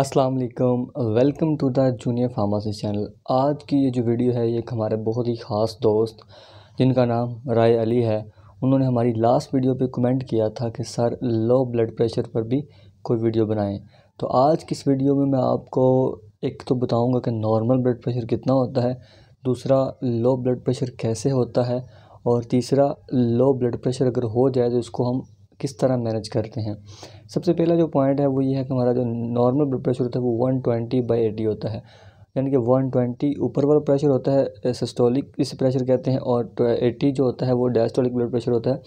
अस्सलाम वालेकुम welcome to the junior pharmacy channel आज की ये जो वीडियो है ये एक हमारे बहुत ही ख़ास दोस्त जिनका नाम राय अली है उन्होंने हमारी लास्ट वीडियो पे कमेंट किया था कि सर लो ब्लड प्रेशर पर भी कोई वीडियो बनाएं तो आज की इस वीडियो में मैं आपको एक तो बताऊंगा कि नॉर्मल ब्लड प्रेशर कितना होता है दूसरा लो ब्लड प्रेशर कैसे होता है और तीसरा लो ब्लड प्रेशर अगर हो जाए तो इसको हम किस तरह मैनेज करते हैं सबसे पहला जो पॉइंट है वो ये है कि हमारा जो नॉर्मल ब्लड प्रेशर होता है वो वन ट्वेंटी बाई एटी होता है यानी कि वन ट्वेंटी ऊपर वाला प्रेशर होता है सिस्टोलिक इस प्रेशर कहते हैं और एटी जो होता है वो डायस्टोलिक ब्लड प्रेशर होता है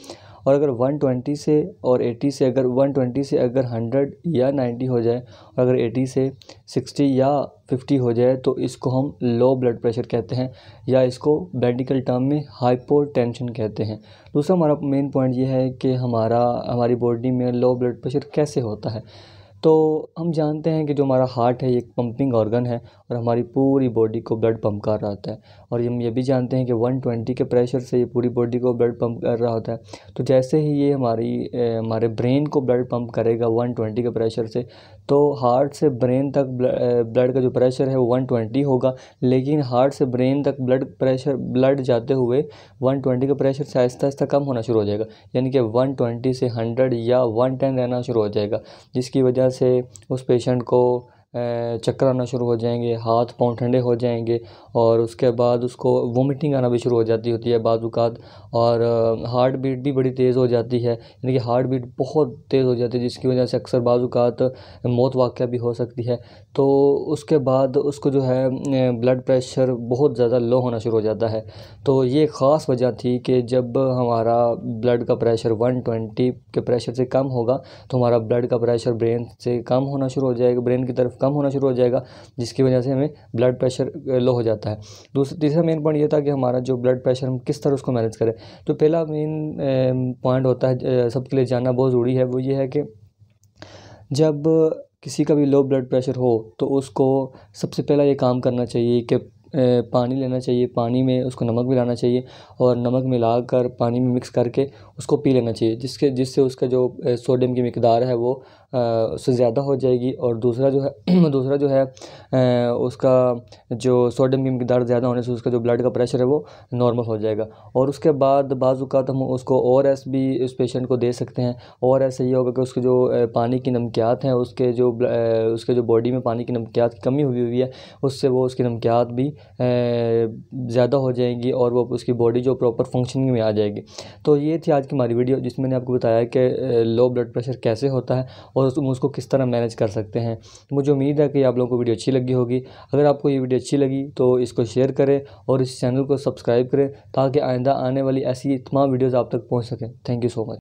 और अगर 120 से और 80 से अगर 120 से अगर 100 या 90 हो जाए और अगर 80 से 60 या 50 हो जाए तो इसको हम लो ब्लड प्रेशर कहते हैं या इसको मेडिकल टर्म में हाइपोटेंशन कहते हैं दूसरा हमारा मेन पॉइंट ये है कि हमारा हमारी बॉडी में लो ब्लड प्रेशर कैसे होता है तो हम जानते हैं कि जो हमारा हार्ट है ये एक पम्पिंग ऑर्गन है और हमारी पूरी बॉडी को ब्लड पम्प कर रहा होता है और हम ये भी जानते हैं कि वन ट्वेंटी के प्रेशर से ये पूरी बॉडी को ब्लड पम्प कर रहा होता है तो जैसे ही ये हमारी ए, हमारे ब्रेन को ब्लड पम्प करेगा वन के प्रेशर से तो हार्ट से ब्रेन तक ब्लड का जो प्रेशर है वो वन ट्वेंटी होगा लेकिन हार्ट से ब्रेन तक ब्लड प्रेशर ब्लड जाते हुए वन ट्वेंटी का प्रेशर से आहिस्ता आहिस्ता कम होना शुरू हो जाएगा यानी कि वन ट्वेंटी से हंड्रेड या वन टेन रहना शुरू हो जाएगा जिसकी वजह से उस पेशेंट को चक्कर आना शुरू हो जाएंगे हाथ पाँव ठंडे हो जाएंगे और उसके बाद उसको वोमिटिंग आना भी शुरू हो जाती होती है बाजूकात और हार्ट बीट भी बड़ी तेज़ हो जाती है यानी कि हार्ट बीट बहुत तेज़ हो जाती है जिसकी वजह से अक्सर बाज़ात मौत वाक़ भी हो सकती है तो उसके बाद उसको जो है ब्लड प्रेशर बहुत ज़्यादा लो होना शुरू हो जाता है तो ये ख़ास वजह थी कि जब हमारा ब्लड का प्रेशर वन के प्रेशर से कम होगा तो हमारा ब्लड का प्रेशर ब्रेन से कम होना शुरू हो जाएगा ब्रेन की तरफ कम होना शुरू हो जाएगा जिसकी वजह से हमें ब्लड प्रेशर लो हो जाता है दूसरा तीसरा मेन पॉइंट ये था कि हमारा जो ब्लड प्रेशर हम किस तरह उसको मैनेज करें तो पहला मेन पॉइंट होता है सबके लिए जानना बहुत ज़रूरी है वो ये है कि जब किसी का भी लो ब्लड प्रेशर हो तो उसको सबसे पहला ये काम करना चाहिए कि पानी लेना चाहिए पानी में उसको नमक मिलाना चाहिए और नमक मिलाकर पानी में मिक्स करके उसको पी लेना चाहिए जिसके जिससे उसका जो सोडियम की मकदार है वो उससे ज़्यादा हो जाएगी और दूसरा जो है दूसरा जो है उसका जो सोडियम की मकदार ज़्यादा होने से उसका जो ब्लड का प्रेशर है वो नॉर्मल हो जाएगा और उसके बाद बाज़ात हम उसको और एस भी उस पेशेंट को दे सकते हैं और ऐसा ये होगा कि उसके जो पानी की नमकियात हैं उसके जो उसके जो बॉडी में पानी की नमकियात की कमी हुई हुई है उससे वो उसकी नमकियात भी ज़्यादा हो जाएंगी और वो उसकी बॉडी जो प्रॉपर फंक्शनिंग में आ जाएगी तो ये थी आज की हमारी वीडियो जिसमें मैंने आपको बताया कि लो ब्लड प्रेशर कैसे होता है और उस, उसको किस तरह मैनेज कर सकते हैं मुझे उम्मीद है कि आप लोगों को वीडियो अच्छी लगी होगी अगर आपको ये वीडियो अच्छी लगी तो इसको शेयर करें और इस चैनल को सब्सक्राइब करें ताकि आइंदा आने वाली ऐसी तमाम वीडियोज़ आप तक पहुँच सकें थैंक यू सो मच